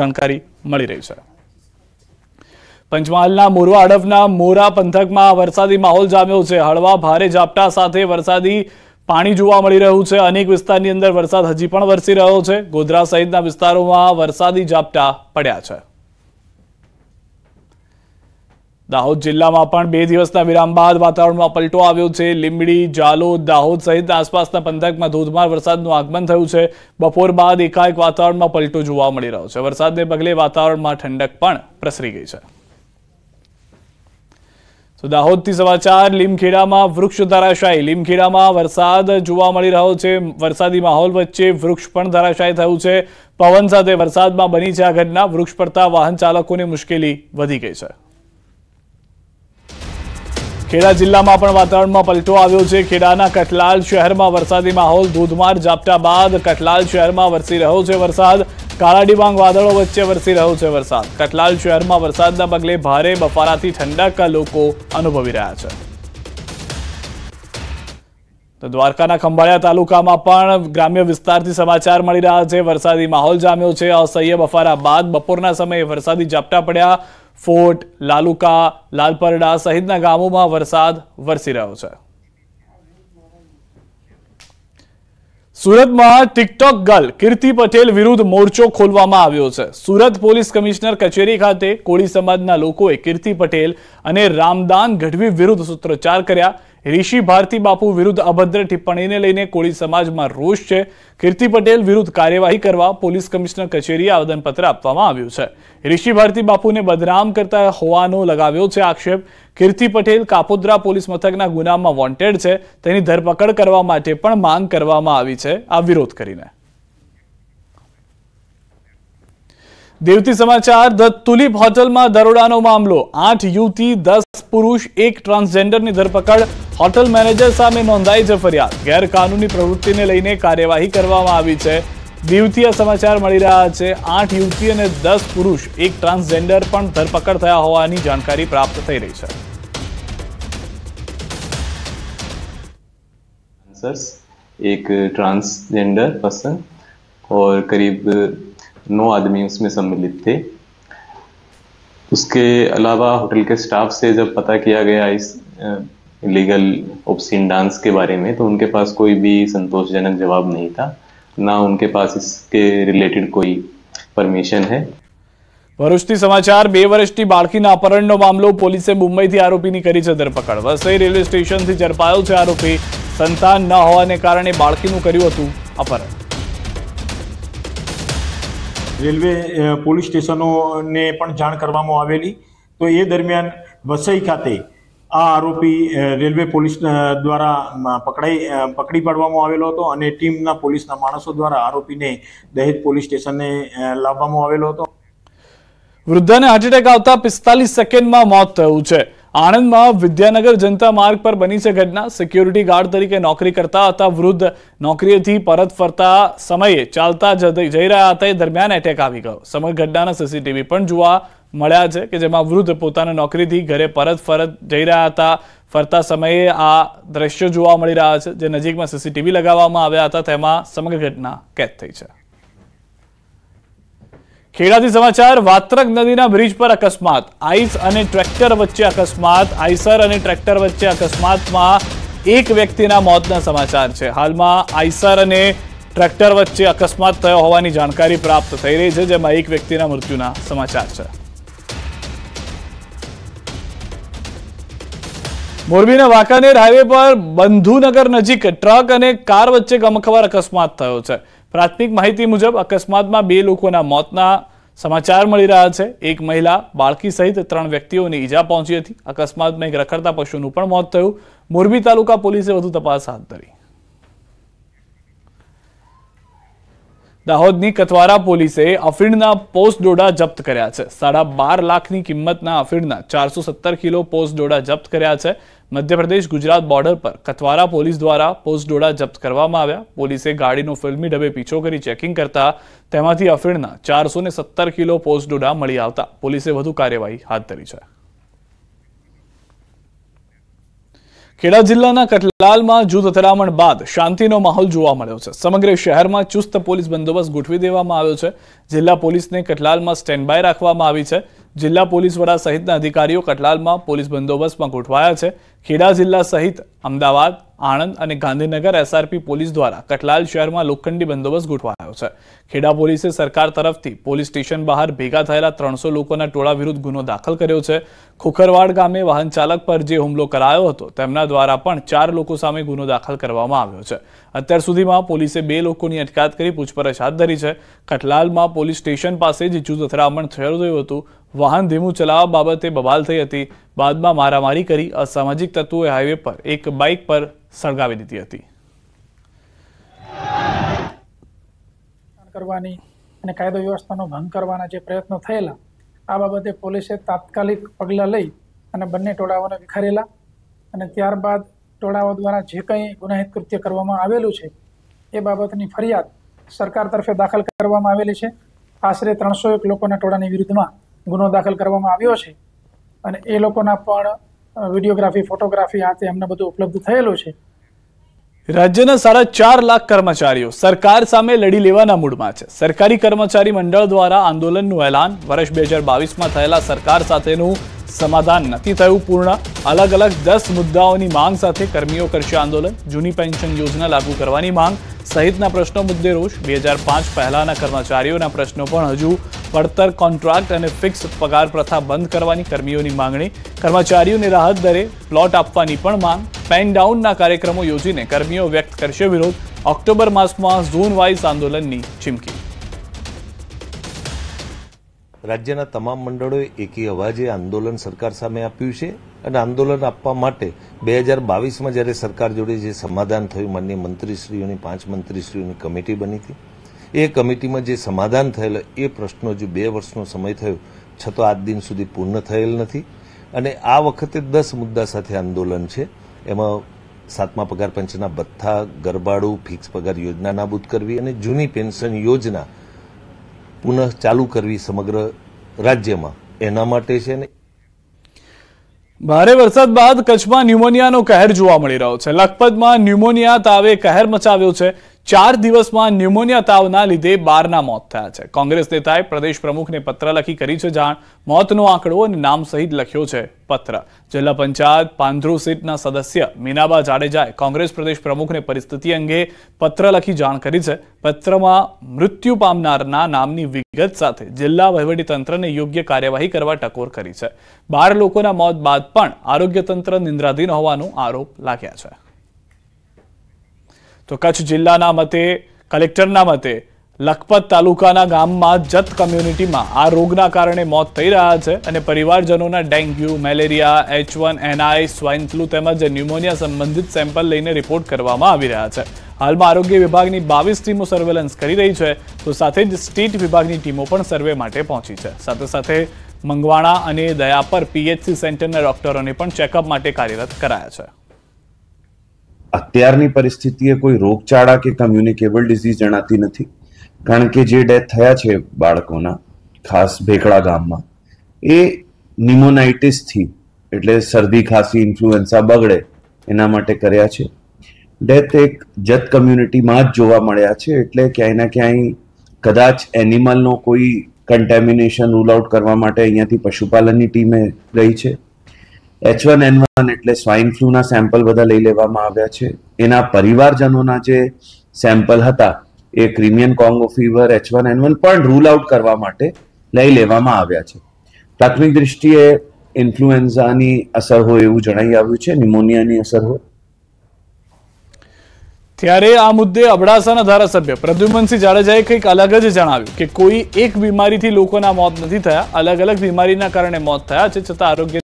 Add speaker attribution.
Speaker 1: જાણકારી મળી રહી છે પંચમહાલના મોરવા અડબના મોરા પંથકમાં વરસાદી માહોલ જામ્યો છે હળવા ભારે ઝાપટા સાથે વરસાદી પાણી જોવા મળી રહ્યું છે અનેક વિસ્તારની અંદર વરસાદ હજી પણ વરસી રહ્યો છે ગોધરા સહિતના વિસ્તારોમાં વરસાદી ઝાપટા પડ્યા છે દાહોદ જિલ્લામાં પણ બે દિવસના વિરામ બાદ વાતાવરણમાં પલટો આવ્યો છે લીંબડી જાલોદ દાહોદ સહિત આસપાસના પંથકમાં ધોધમાર વરસાદનું આગમન થયું છે બપોર બાદ એકાએક વાતાવરણમાં પલટો જોવા મળી રહ્યો છે વરસાદને પગલે વાતાવરણમાં ઠંડક પણ પ્રસરી ગઈ છે દાહોદથી સમાચાર લીમખેડામાં વૃક્ષ ધરાશાયી લીમખેડામાં વરસાદ જોવા મળી રહ્યો છે વરસાદી માહોલ વચ્ચે વૃક્ષ પણ ધરાશાયી થયું છે પવન સાથે વરસાદમાં બની છે આ ઘટના વૃક્ષ પડતા વાહન ચાલકોને મુશ્કેલી વધી ગઈ છે ખેડા જિલ્લામાં પણ વાતાવરણમાં પલટો આવ્યો છે ખેડાના કઠલાલ શહેરમાં વરસાદી માહોલ ધોધમાર ઝાપટા બાદ કઠલાલ શહેરમાં વરસી રહ્યો છે વરસાદ કાળા ડિબાંગ વાદળો વચ્ચે વરસી રહ્યો છે વરસાદ કઠલાલ શહેરમાં વરસાદના પગલે ભારે બફારાથી ઠંડક લોકો અનુભવી રહ્યા છે તો દ્વારકાના ખંભાળિયા તાલુકામાં પણ ગ્રામ્ય વિસ્તારથી સમાચાર મળી રહ્યા છે વરસાદી માહોલ જામ્યો છે અસહ્ય બફારા બાદ બપોરના સમયે વરસાદી ઝાપટા પડ્યા ફોર્ટ લાલુકા લાલપરડા સહિતના ગામોમાં વરસાદ વરસી રહ્યો છે સુરતમાં ટિકટોક ગર્લ કીર્તિ પટેલ વિરુદ્ધ મોરચો ખોલવામાં આવ્યો છે સુરત પોલીસ કમિશનર કચેરી ખાતે કોળી સમાજના લોકોએ કીર્તિ પટેલ અને રામદાન ગઢવી વિરુદ્ધ સૂત્રોચ્ચાર કર્યા ઋષિ ભારતી બાપુ વિરુદ્ધ અભદ્ર ટિપ્પણીને લઈને કોળી સમાજમાં રોષ છે કીર્તિ પટેલ વિરુદ્ધ કાર્યવાહી કરવા પોલીસ કમિશનર કચેરીએ આવેદનપત્ર આપવામાં આવ્યું છે ઋષિ ભારતી બાપુને બદનામ કરતા હોવાનો લગાવ્યો છે આક્ષેપ કીર્તિ પટેલ કાપોદ્રા પોલીસ મથકના ગુનામાં વોન્ટેડ છે તેની ધરપકડ કરવા માટે પણ માંગ કરવામાં આવી છે આ વિરોધ કરીને દેવતી સમાચાર ધ તુલિપ હોટલમાં દરોડાનો મામલો આઠ યુવતી દસ પુરુષ એક ટ્રાન્સજેન્ડરની ધરપકડ હોટલ મેનેજર સામે નોંધાઈ છે ફરિયાદ ગેરકાનૂની પ્રવૃત્તિને લઈને કાર્યવાહી કરવામાં આવી છે દેવતીય સમાચાર મળી રહ્યા છે આઠ યુવતી અને દસ પુરુષ એક ટ્રાન્સજેન્ડર પણ ધરપકડ થયા હોવાની જાણકારી પ્રાપ્ત થઈ રહી છે એક ટ્રાન્સજેન્ડર પર્સન और करीब नौ आदमी उसमें सम्मिलित थे उसके अलावा होटल के स्टाफ से जब पता किया गया इस लीगल ऑप्शन डांस के बारे में तो उनके पास कोई भी संतोषजनक जवाब नहीं था ना उनके पास इसके रिलेटेड कोई परमिशन है વરુષ્ટિ સમાચાર બે વર્ષથી બાળકીના અપહરણનો મામલો પોલીસે મુંબઈથી આરોપીની કરી છે ધરપકડ વસઈ રેલવે સ્ટેશનથી ઝડપાયો છે આરોપી સંતાન ન હોવાને કારણે બાળકીનું કર્યું હતું અપહરણ રેલવે પોલીસ સ્ટેશનોને પણ જાણ કરવામાં આવેલી તો એ દરમિયાન વસઈ ખાતે આ આરોપી રેલવે પોલીસ દ્વારા પકડાઈ પકડી પાડવામાં આવેલો હતો અને ટીમના પોલીસના માણસો દ્વારા આરોપીને દહેજ પોલીસ સ્ટેશને લાવવામાં આવેલો હતો વૃદ્ધાને હાર્ટ એટેક આવતા પિસ્તાલીસ સેકન્ડમાં મોત થયું છે આણંદમાં વિદ્યાનગર જનતા માર્ગ પર બની છે ઘટના સિક્યોરિટી ગાર્ડ તરીકે નોકરી કરતા હતા વૃદ્ધ નોકરીએથી પરત ફરતા સમયે ચાલતા જઈ રહ્યા હતા એ દરમિયાન એટેક આવી ગયો સમગ્ર ઘટનાના સીસીટીવી પણ જોવા મળ્યા છે કે જેમાં વૃદ્ધ પોતાના નોકરીથી ઘરે પરત ફરત જઈ રહ્યા હતા ફરતા સમયે આ દ્રશ્યો જોવા મળી રહ્યા છે જે નજીકમાં સીસીટીવી લગાવવામાં આવ્યા હતા તેમાં સમગ્ર ઘટના કેદ થઈ છે ખેડાથી સમાચાર વાત્રક નદીના બ્રિજ પર અકસ્માત આઈસ અને ટ્રેક્ટર વચ્ચે અકસ્માત આઈસર અને ટ્રેક્ટર વચ્ચે અકસ્માતમાં એક વ્યક્તિના મોતના સમાચાર છે હાલમાં આઈસર અને ટ્રેક્ટર વચ્ચે અકસ્માત થયો હોવાની જાણકારી પ્રાપ્ત થઈ રહી છે જેમાં એક વ્યક્તિના મૃત્યુના સમાચાર છે મોરબીના વાંકાનેર હાઈવે પર બંધુનગર નજીક ટ્રક અને કાર વચ્ચે ગમખવાર અકસ્માત થયો છે પ્રાથમિક માહિતી મુજબ અકસ્માતમાં બે લોકોના મોતના સમાચાર મળી રહ્યા છે એક મહિલા બાળકી સહિત ત્રણ વ્યક્તિઓને ઈજા પહોંચી હતી અકસ્માતમાં એક રખડતા પશુનું પણ મોત થયું મોરબી તાલુકા પોલીસે વધુ તપાસ હાથ ધરી દાહોદની કતવારા પોલીસે અફીણના પોસ્ટ ડોડા જપ્ત કર્યા છે સાડા બાર લાખની કિંમતના અફીણના ચારસો સત્તર કિલો પોસ્ટ ડોડા જપ્ત કર્યા છે મધ્યપ્રદેશ ગુજરાત બોર્ડર પર કતવારા પોલીસ દ્વારા પોસ્ટડોળા જપ્ત કરવામાં આવ્યા પોલીસે ગાડીનો ફિલ્મી ઢબે પીછો કરી ચેકિંગ કરતા તેમાંથી અફીણના ચારસો કિલો પોસ્ટડોળા મળી આવતા પોલીસે વધુ કાર્યવાહી હાથ ધરી છે ખેડા જિલ્લાના કટલાલમાં જૂથ અથડામણ બાદ શાંતિનો માહોલ જોવા મળ્યો છે સમગ્ર શહેરમાં ચુસ્ત પોલીસ બંદોબસ્ત ગોઠવી દેવામાં આવ્યો છે જિલ્લા પોલીસને કટલાલમાં સ્ટેન્ડ બાય રાખવામાં આવી છે જિલ્લા પોલીસ વડા સહિતના અધિકારીઓ કટલાલમાં પોલીસ બંદોબસ્તમાં ગોઠવાયા છે ખેડા જિલ્લા સહિત અમદાવાદ આણંદ અને ગાંધીનગર એસઆરપી પોલીસ દ્વારા કટલાલ શહેરમાં લોખંડી બંદોબસ્ત ગોઠવાયો છે ખેડા પોલીસે સરકાર તરફથી પોલીસ સ્ટેશન બહાર ભેગા થયેલા ત્રણસો લોકોના ટોળા વિરુદ્ધ ગુનો દાખલ કર્યો છે ખોખરવાડ ગામે વાહન ચાલક પર જે હુમલો કરાયો હતો તેમના દ્વારા પણ ચાર લોકો સામે ગુનો દાખલ કરવામાં આવ્યો છે અત્યાર સુધીમાં પોલીસે બે લોકોની અટકાયત કરી પૂછપરછ હાથ ધરી છે કઠલાલમાં પોલીસ સ્ટેશન પાસે જ જૂથ અથડામણ થયું હતું વાહન ધીમું ચલાવવા બાબતે બબાલ થઈ હતી બાદમાં મારામારી કરી અસામાજિક તત્વોએ હાઈવે પર એક બાઇક પર સળગાવી દીધી હતી કરવાની અને કાયદો વ્યવસ્થાનો ભંગ કરવાના જે પ્રયત્નો થયેલા આ બાબતે પોલીસે તાત્કાલિક પગલાં લઈ અને બંને ટોળાઓને વિખારેલા અને ત્યારબાદ ટોળાઓ દ્વારા જે કંઈ ગુનાહિત કૃત્ય કરવામાં આવેલું છે એ બાબતની ફરિયાદ સરકાર તરફે દાખલ કરવામાં આવેલી છે આશરે ત્રણસો એક લોકોના ટોળાની વિરુદ્ધમાં ગુનો દાખલ કરવામાં આવ્યો છે અને એ લોકોના પણ વિડીયોગ્રાફી ફોટોગ્રાફી આ તે અમને બધું ઉપલબ્ધ થયેલું છે રાજ્યના સાડા ચાર લાખ કર્મચારીઓ સરકાર સામે લડી લેવાના મૂડમાં છે સરકારી કર્મચારી મંડળ દ્વારા આંદોલનનું એલાન વર્ષ બે હજાર બાવીસમાં થયેલા સરકાર સાથેનું समाधान तीतय पूर्ण अलग-अलग 10 मुद्द्याઓની માંગ સાથે કર્મચારીઓ કરચા আন্দোলন જૂની પેન્શન યોજના લાગુ કરવાની માંગ સહિતના પ્રશ્નો મુદ્દે રોજ 2005 પਹਿલાના કર્મચારીઓના પ્રશ્નો પણ હજુ પડતર કોન્ટ્રાક્ટ અને ફિક્સ પગાર પ્રથા બંધ કરવાની કર્મચારીઓની માંગણી કર્મચારીઓને રાહત દરે પ્લોટ આપવાની પણ માંગ પેનડાઉન ના કાર્યક્રમો યોજીને કર્મચારીઓ વ્યક્ત કર시오 વિરોધ ઓક્ટોબર માસમાં ઝોન વાઇસ આંદોલનની ચીમકી રાજ્યના તમામ મંડળોએ એકી અવાજે આંદોલન સરકાર સામે આપ્યું છે અને આંદોલન આપવા માટે બે હજાર બાવીસમાં જ્યારે સરકાર જોડે જે સમાધાન થયું માન્ય મંત્રીશ્રીઓની પાંચ મંત્રીશ્રીઓની કમિટી બની હતી એ કમિટીમાં જે સમાધાન થયેલો એ પ્રશ્નો જે બે વર્ષનો સમય થયો છતાં આજ દિન સુધી પૂર્ણ થયેલ નથી અને આ વખતે દસ મુદ્દા સાથે આંદોલન છે એમાં સાતમા પગાર પંચના ભથ્થા ગરબાડું ફિક્સ પગાર યોજના નાબૂદ કરવી અને જૂની પેન્શન યોજના પુનઃ ચાલુ કરવી સમગ્ર રાજ્યમાં એના માટે છે ને ભારે વરસાદ બાદ કચ્છમાં ન્યુમોનિયાનો કહેર જોવા મળી રહ્યો છે લખપતમાં ન્યુમોનિયા તાવે કહેર મચાવ્યો છે ચાર દિવસમાં ન્યુમોનિયા તાવના લીધે બારના મોત થયા છે કોંગ્રેસ નેતાએ પ્રદેશ પ્રમુખને પત્ર લખી કરી છે જાણ મોતનો આંકડો અને નામ સહિત લખ્યો છે પત્ર જિલ્લા પંચાયત પાંધ્રુ સીટના સદસ્ય મીનાબા જાડેજાએ કોંગ્રેસ પ્રદેશ પ્રમુખને પરિસ્થિતિ અંગે પત્ર લખી જાણ કરી છે પત્રમાં મૃત્યુ પામનારના નામની વિગત સાથે જિલ્લા વહીવટીતંત્રને યોગ્ય કાર્યવાહી કરવા ટકોર કરી છે બાર લોકોના મોત બાદ પણ આરોગ્ય તંત્ર નિંદ્રાધીન હોવાનો આરોપ લાગ્યા છે તો કચ્છ જિલ્લાના મતે કલેક્ટરના મતે લખપત તાલુકાના ગામમાં જત કમ્યુનિટીમાં આ રોગના કારણે મોત થઈ રહ્યા છે અને પરિવારજનોના dengue malaria H one N I swine flu તેમજ ન્યુમોનિયા સંબંધિત સેમ્પલ લઈને રિપોર્ટ કરવામાં આવી રહ્યા છે હાલમાં આરોગ્ય વિભાગની બાવીસ ટીમો સર્વેલન્સ કરી રહી છે તો સાથે જ સ્ટેટ વિભાગની ટીમો પણ સર્વે માટે પહોંચી છે સાથે સાથે મંગવાણા અને દયાપર પીએચસી સેન્ટરના ડોક્ટરોને પણ ચેકઅપ માટે કાર્યરત કરાયા છે અત્યારની પરિસ્થિતિએ કોઈ રોગચાળા કે કમ્યુનિકેબલ ડિઝીઝ જણાતી નથી કારણ કે જે ડેથ થયા છે બાળકોના ખાસ ભેકડા ગામમાં એ નિમોનાઇટિસથી એટલે શરદી ખાંસી ઇન્ફ્લુએન્સા બગડે એના માટે કર્યા છે ડેથ એક જત કમ્યુનિટીમાં જ જોવા મળ્યા છે એટલે ક્યાંય ના ક્યાંય કદાચ એનિમલનો કોઈ કન્ટેમિનેશન રૂલ આઉટ કરવા માટે અહીંયાથી પશુપાલનની ટીમે ગઈ છે એચ વન એન વન એટલે સ્વાઇન ફ્લૂના સેમ્પલ બધા લઈ લેવામાં આવ્યા છે એના પરિવારજનોના જે સેમ્પલ હતા એ Crimean Congo fever H one N one પણ રૂલ આઉટ કરવા માટે લઈ લેવામાં આવ્યા છે પ્રાથમિક દૃષ્ટિએ ઇન્ફ્લુએન્ઝાની અસર હોય એવું જણાઈ આવ્યું છે નિમોનિયાની અસર હોય ત્યારે આ મુદ્દે અબડાસાના ધારાસભ્ય પ્રદ્યુમનસિંહ જાડેજાએ કંઈક અલગ જ જણાવ્યું કે કોઈ એક બીમારીથી લોકોના મોત નથી થયા અલગ અલગ બીમારીના કારણે મોત થયા છે છતાં આરોગ્ય